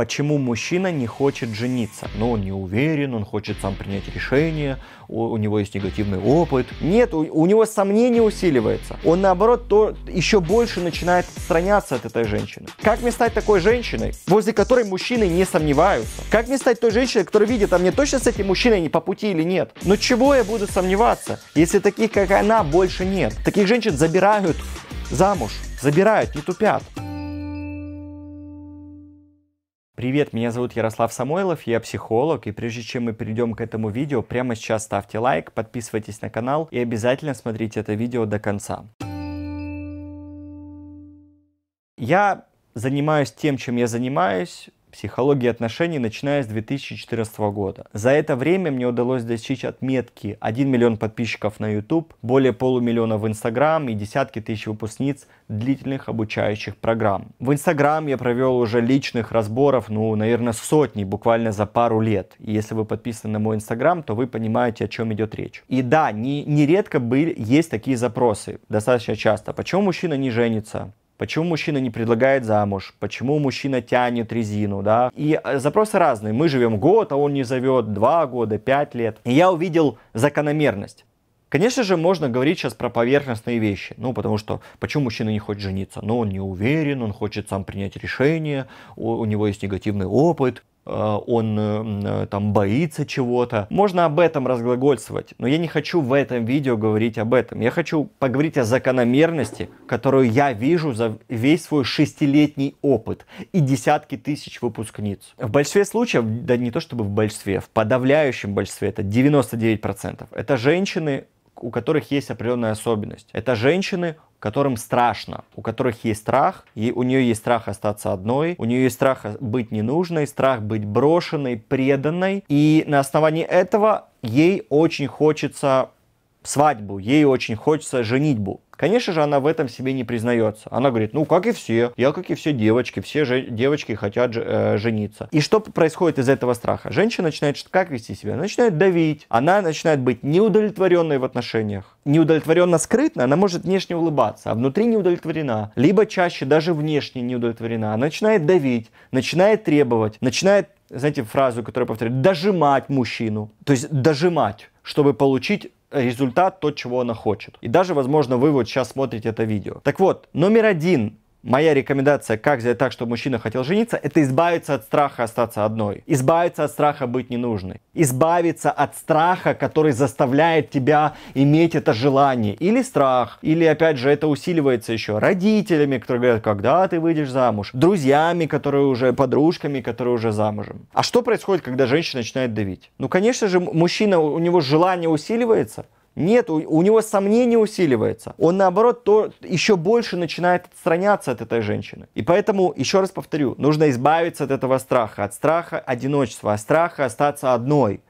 Почему мужчина не хочет жениться? Но ну, он не уверен, он хочет сам принять решение, у, у него есть негативный опыт. Нет, у, у него сомнение усиливается. Он наоборот то еще больше начинает отстраняться от этой женщины. Как мне стать такой женщиной, возле которой мужчины не сомневаются? Как мне стать той женщиной, которая видит, а мне точно с этим мужчиной не по пути или нет? Но чего я буду сомневаться, если таких, как она, больше нет? Таких женщин забирают замуж, забирают, не тупят. Привет, меня зовут Ярослав Самойлов, я психолог, и прежде чем мы перейдем к этому видео, прямо сейчас ставьте лайк, подписывайтесь на канал и обязательно смотрите это видео до конца. Я занимаюсь тем, чем я занимаюсь, психологии отношений, начиная с 2014 года. За это время мне удалось достичь отметки 1 миллион подписчиков на YouTube, более полумиллиона в Instagram и десятки тысяч выпускниц длительных обучающих программ. В Instagram я провел уже личных разборов, ну, наверное, сотни буквально за пару лет. И если вы подписаны на мой Instagram, то вы понимаете, о чем идет речь. И да, нередко не, не редко были, есть такие запросы, достаточно часто. Почему мужчина не женится? почему мужчина не предлагает замуж, почему мужчина тянет резину, да. И э, запросы разные. Мы живем год, а он не зовет, два года, пять лет. И я увидел закономерность. Конечно же, можно говорить сейчас про поверхностные вещи. Ну, потому что почему мужчина не хочет жениться? Ну, он не уверен, он хочет сам принять решение, у, у него есть негативный опыт. Э, он э, э, там боится чего-то. Можно об этом разглагольствовать, но я не хочу в этом видео говорить об этом. Я хочу поговорить о закономерности, которую я вижу за весь свой шестилетний опыт и десятки тысяч выпускниц. В большинстве случаев, да не то чтобы в большинстве, в подавляющем большинстве, это 99%, это женщины у которых есть определенная особенность. Это женщины, которым страшно, у которых есть страх, и у нее есть страх остаться одной, у нее есть страх быть ненужной, страх быть брошенной, преданной, и на основании этого ей очень хочется свадьбу, ей очень хочется женитьбу. Конечно же, она в этом себе не признается. Она говорит, ну, как и все, я как и все девочки, все же, девочки хотят же, э, жениться. И что происходит из этого страха? Женщина начинает как вести себя? начинает давить, она начинает быть неудовлетворенной в отношениях. Неудовлетворенно скрытно, она может внешне улыбаться, а внутри неудовлетворена. Либо чаще даже внешне неудовлетворена. Она начинает давить, начинает требовать, начинает, знаете, фразу, которую повторяю, дожимать мужчину. То есть дожимать чтобы получить результат, то, чего она хочет. И даже, возможно, вы вот сейчас смотрите это видео. Так вот, номер один Моя рекомендация, как сделать так, чтобы мужчина хотел жениться, это избавиться от страха остаться одной. Избавиться от страха быть ненужной. Избавиться от страха, который заставляет тебя иметь это желание. Или страх, или опять же это усиливается еще родителями, которые говорят, когда ты выйдешь замуж. Друзьями, которые уже, подружками, которые уже замужем. А что происходит, когда женщина начинает давить? Ну, конечно же, мужчина, у него желание усиливается – нет, у, у него сомнение усиливается. Он, наоборот, то еще больше начинает отстраняться от этой женщины. И поэтому, еще раз повторю, нужно избавиться от этого страха, от страха одиночества, от страха остаться одной.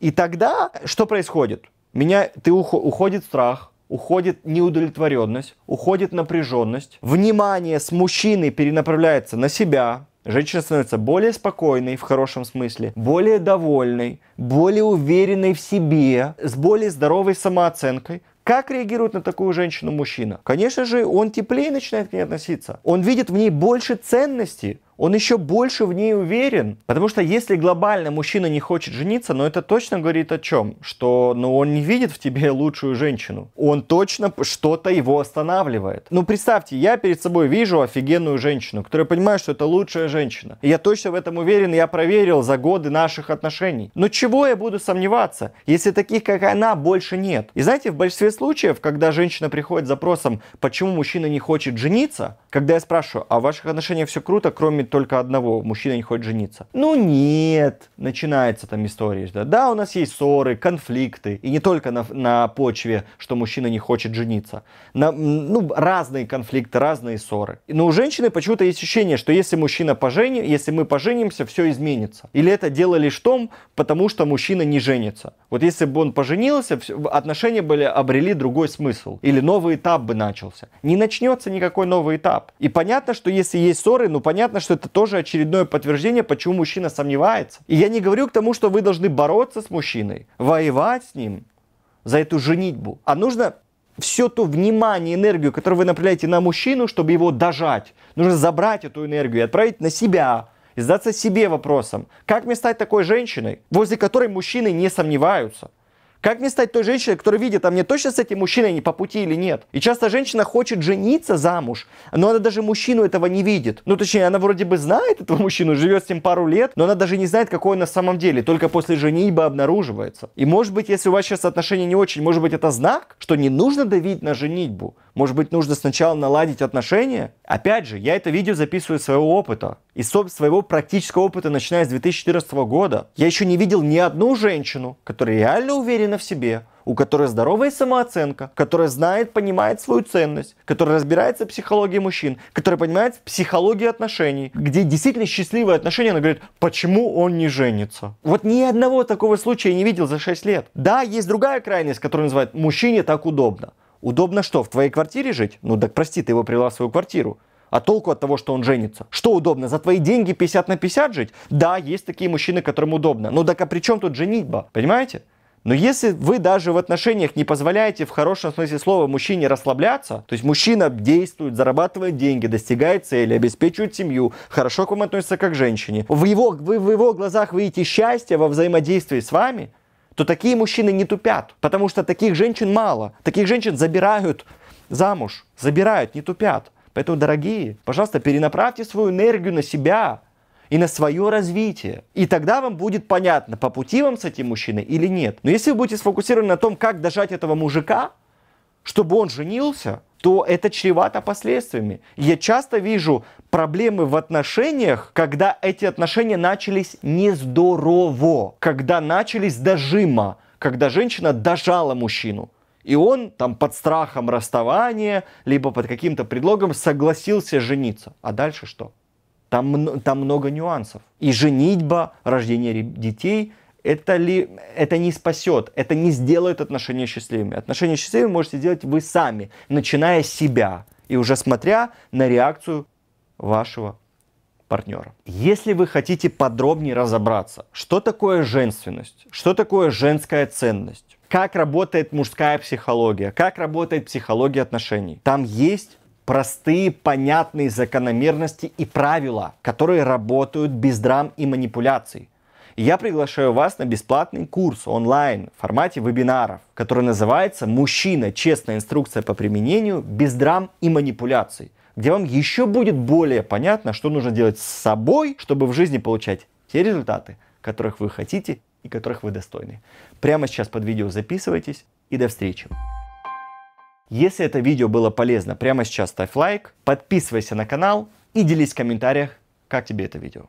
И тогда что происходит? Меня, ты уходит страх, уходит неудовлетворенность, уходит напряженность, внимание с мужчины перенаправляется на себя, Женщина становится более спокойной в хорошем смысле, более довольной, более уверенной в себе, с более здоровой самооценкой, как реагирует на такую женщину мужчина? Конечно же, он теплее начинает к ней относиться. Он видит в ней больше ценностей, он еще больше в ней уверен. Потому что если глобально мужчина не хочет жениться, но ну, это точно говорит о чем? Что ну, он не видит в тебе лучшую женщину. Он точно что-то его останавливает. Ну представьте, я перед собой вижу офигенную женщину, которая понимает, что это лучшая женщина. И я точно в этом уверен, я проверил за годы наших отношений. Но чего я буду сомневаться, если таких, как она, больше нет? И знаете, в большинстве случаев, когда женщина приходит с запросом, почему мужчина не хочет жениться, когда я спрашиваю, а в ваших отношениях все круто, кроме только одного, мужчина не хочет жениться. Ну нет, начинается там история. Да, да у нас есть ссоры, конфликты. И не только на, на почве, что мужчина не хочет жениться. На, ну, разные конфликты, разные ссоры. Но у женщины почему-то есть ощущение, что если мужчина поженит, если мы поженимся, все изменится. Или это дело лишь в том, потому что мужчина не женится. Вот если бы он поженился, отношения были обрели другой смысл. Или новый этап бы начался. Не начнется никакой новый этап этап. И понятно, что если есть ссоры, ну понятно, что это тоже очередное подтверждение, почему мужчина сомневается. И я не говорю к тому, что вы должны бороться с мужчиной, воевать с ним за эту женитьбу. А нужно все то внимание, энергию, которую вы направляете на мужчину, чтобы его дожать. Нужно забрать эту энергию и отправить на себя. И задаться себе вопросом, как мне стать такой женщиной, возле которой мужчины не сомневаются, как мне стать той женщиной, которая видит, а мне точно с этим мужчиной не по пути или нет? И часто женщина хочет жениться замуж, но она даже мужчину этого не видит. Ну, точнее, она вроде бы знает этого мужчину, живет с ним пару лет, но она даже не знает, какой он на самом деле. Только после женитьбы обнаруживается. И может быть, если у вас сейчас отношения не очень, может быть, это знак, что не нужно давить на женитьбу. Может быть, нужно сначала наладить отношения? Опять же, я это видео записываю из своего опыта. Из своего практического опыта, начиная с 2014 года. Я еще не видел ни одну женщину, которая реально уверена в себе, у которой здоровая самооценка, которая знает, понимает свою ценность, которая разбирается в психологии мужчин, которая понимает в психологии отношений, где действительно счастливые отношения, она говорит, почему он не женится. Вот ни одного такого случая я не видел за 6 лет. Да, есть другая крайность, которую называют «мужчине так удобно». Удобно что, в твоей квартире жить? Ну так прости, ты его привела в свою квартиру. А толку от того, что он женится? Что удобно, за твои деньги 50 на 50 жить? Да, есть такие мужчины, которым удобно. Ну так а при чем тут женитьба? Понимаете? Но если вы даже в отношениях не позволяете в хорошем смысле слова мужчине расслабляться, то есть мужчина действует, зарабатывает деньги, достигает цели, обеспечивает семью, хорошо к вам относится как к женщине, в его, вы в его глазах видите счастье во взаимодействии с вами – то такие мужчины не тупят, потому что таких женщин мало. Таких женщин забирают замуж, забирают, не тупят. Поэтому, дорогие, пожалуйста, перенаправьте свою энергию на себя и на свое развитие. И тогда вам будет понятно, по пути вам с этим мужчиной или нет. Но если вы будете сфокусированы на том, как дожать этого мужика, чтобы он женился, то это чревато последствиями. Я часто вижу проблемы в отношениях, когда эти отношения начались нездорово, когда начались дожима, когда женщина дожала мужчину. И он там под страхом расставания, либо под каким-то предлогом согласился жениться. А дальше что? Там, там много нюансов. И женитьба, рождение детей – это, ли, это не спасет, это не сделает отношения счастливыми. Отношения счастливыми можете делать вы сами, начиная с себя и уже смотря на реакцию вашего партнера. Если вы хотите подробнее разобраться, что такое женственность, что такое женская ценность, как работает мужская психология, как работает психология отношений, там есть простые, понятные закономерности и правила, которые работают без драм и манипуляций я приглашаю вас на бесплатный курс онлайн в формате вебинаров, который называется «Мужчина. Честная инструкция по применению без драм и манипуляций», где вам еще будет более понятно, что нужно делать с собой, чтобы в жизни получать те результаты, которых вы хотите и которых вы достойны. Прямо сейчас под видео записывайтесь и до встречи. Если это видео было полезно, прямо сейчас ставь лайк, подписывайся на канал и делись в комментариях, как тебе это видео.